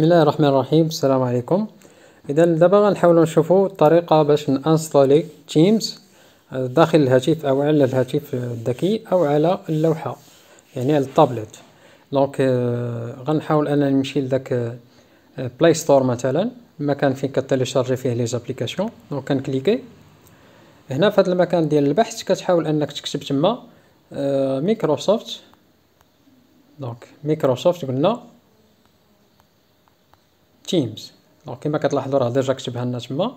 بسم الله الرحمن الرحيم السلام عليكم اذا دابا غنحاولوا نشوفوا الطريقه باش نانستالي تيمز داخل الهاتف او على الهاتف الذكي او على اللوحه يعني على الطابلت دونك غنحاول انني نمشي لذاك بلاي ستور مثلا المكان فين كتيليشارجي فيه لي زابليكاسيون دونك كنكليكي هنا في هذا المكان ديال البحث كتحاول انك تكتب تما ميكروسوفت دونك ميكروسوفت قلنا تيمز دونك كما كتلاحظوا راه ديجا كتبها لنا تما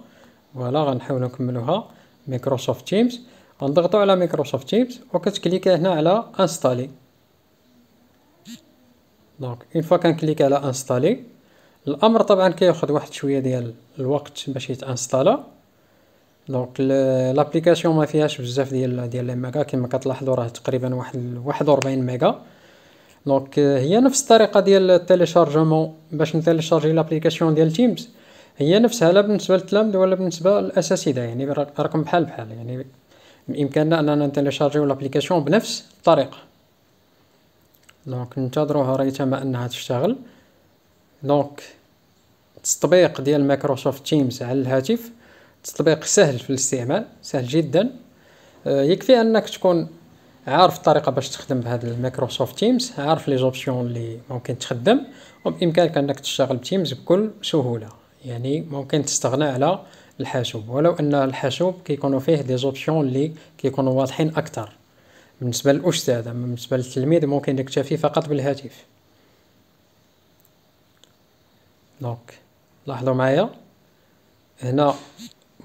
فوالا غنحاولوا نكملوها مايكروسوفت تيمز غنضغطوا على مايكروسوفت تيمز وكتكليكي هنا على انستالي دونك اون فوا كنكليك على انستالي الامر طبعا كياخذ واحد شويه ديال الوقت باش يتانستالا دونك لابليكاسيون ما فيهاش بزاف ديال ديال لي ميغا كما كتلاحظوا راه تقريبا واحد 41 ميغا دونك هي نفس الطريقه ديال التيليشارجمون باش نتيليشارجي لابليكاسيون ديال تيمز هي نفسها لا بالنسبه للتلامذه ولا بالنسبه للاساتذه يعني رقم بحال بحال يعني بامكاننا اننا نتيليشارجيو لابليكاسيون بنفس الطريقه دونك ننتظروها ريتما انها تشتغل دونك التطبيق ديال مايكروسوفت تيمز على الهاتف تطبيق سهل في الاستعمال سهل جدا آه، يكفي انك تكون عارف الطريقه باش تخدم بهذا المايكروسوفت تيمز عارف لي زوبسيون اللي ممكن تخدم وبامكانك انك تشتغل بتيمز بكل سهوله يعني ممكن تستغنى على الحاسوب ولو ان الحاسوب كيكونوا فيه دي زوبسيون اللي كيكونوا واضحين اكثر بالنسبه للاستاذ اما بالنسبه للتلميذ ممكن يكتفي فقط بالهاتف دونك لاحظوا معايا هنا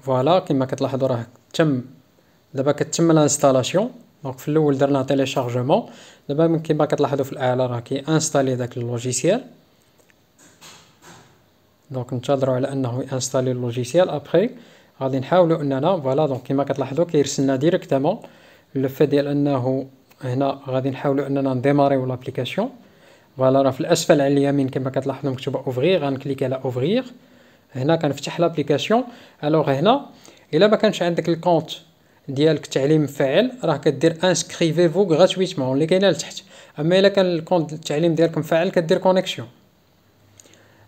فوالا كما كتلاحظوا راه تم دابا كتم الانستالاسيون دونك في الاول درنا تيليشارجمون دابا كيما كتلاحظوا في الاعلى راه كي انستالي داك اللوجيسيال دونك ننتظروا على انه انستالي اللوجيسيال ابخي غادي نحاولوا اننا فوالا دونك كيما كتلاحظوا كيرسل لنا ديريكتومون لو ديال انه هنا غادي نحاولوا اننا نديماريو لابليكاسيون فوالا راه في الاسفل على اليمين كما كتلاحظوا مكتوبه اوفغيغ غنكليك على اوفغيغ هنا كنفتح لابليكاسيون الوغ هنا الا ما كانش عندك الكونت ديالك تعليم فاعل راه كدير انسكريفي فو غراتويتمون اللي كاينه لتحت اما الا كان الكونت التعليم ديالك مفعل كدير كونيكسيون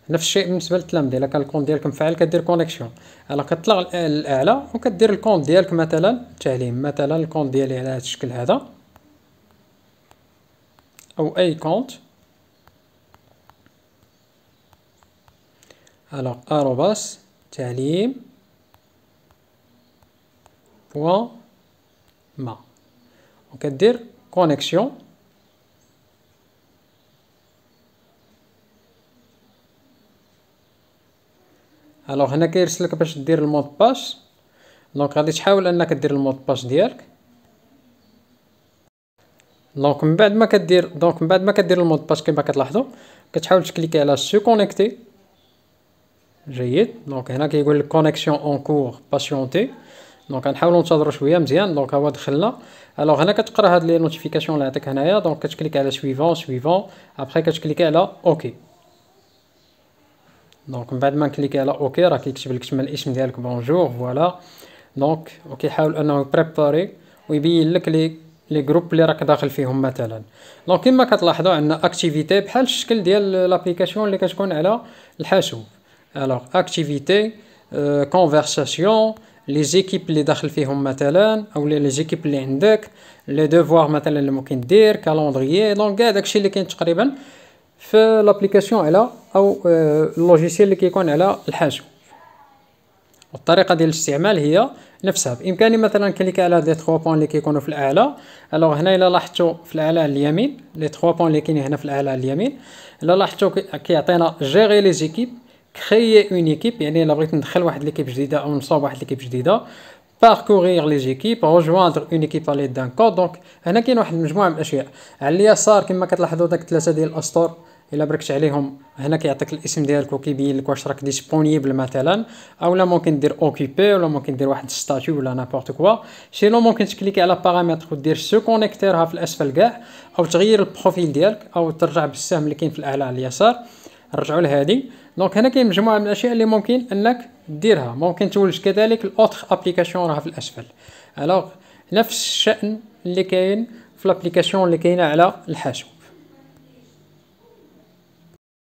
نفس الشيء بالنسبه للتلامذه الا كان الكونت ديالك مفعل كدير كونيكسيون الا كطلع الاعلى وكدير الكونت ديالك مثلا تعليم مثلا الكونت ديالي على هذا الشكل هذا او اي كونت الو اروباس تعليم Donc, dire connexion. Alors, on dire le mot de passe. Donc, va dire le mot de passe. Donc, on le mot de passe. Donc, on le mot de passe. On cliquer sur se connecter. Donc, on dire connexion en cours, دونك غنحاولوا ننتظروا شويه مزيان دونك هو دخلنا الوغ هنا كتقرا هاد لي نوتيفيكاسيون اللي عطيك هنايا دونك كتكليك على سويفون سويفون ابخي كتكليكي على اوكي دونك من بعد ما نكليكي على اوكي راه كيكتب لك تما الاسم ديالك بونجور فوالا دونك حاول انه يبريباري ويبين لك لي لي جروب اللي راك داخل فيهم مثلا دونك كما كتلاحظوا عندنا اكتيفيتي بحال الشكل ديال لابليكاسيون اللي كتكون على الحاسوب الوغ اكتيفيتي كونفرساسيون لي جيكيب اللي داخل فيهم مثلا او لي جيكيب اللي عندك لي دوفوار مثلا اللي ممكن دير كالوندريي دونك كاع داكشي اللي كاين تقريبا في لابليكاسيون على او اللوجيسيال اللي كيكون على الحاجه والطريقه ديال الاستعمال هي نفسها بامكاني مثلا كليك على دي 3 بوين اللي كيكونوا في الاعلى الوغ هنا الا لاحظتوا في الاعلى اليمين لي 3 بوين اللي كاينين هنا في الاعلى اليمين الا لاحظتوا كيعطينا جيري لي زيكيب كريي اون ايكيب يعني الا بغيت ندخل واحد ليكيب جديده او نصاوب واحد ليكيب جديده باركورير لي جيكيب روجواندر اون ايكيب على دان كود دونك هنا كاين واحد المجموعه من الاشياء على اليسار كما كتلاحظوا داك ثلاثه ديال الاسطور الا بركت عليهم هنا كيعطيك الاسم ديالك وكيبين لك واش راك ديسبونيبل مثلا اولا ممكن دير اوكيبي ولا ممكن دير واحد ستاتيو ولا نابورت كوا سينو ممكن تكليكي على بارامتر ودير سو كونيكتيرها في الاسفل كاع او تغير البروفيل ديالك او ترجع بالسهم اللي كاين في الاعلى على اليسار نرجعوا لهادي دونك هنا كاين مجموعه من الاشياء اللي ممكن انك ديرها ممكن تولج كذلك الاوتر ابليكاسيون راها في الاسفل الوغ نفس الشان اللي كاين في الابليكاسيون اللي كاينه على الحاشو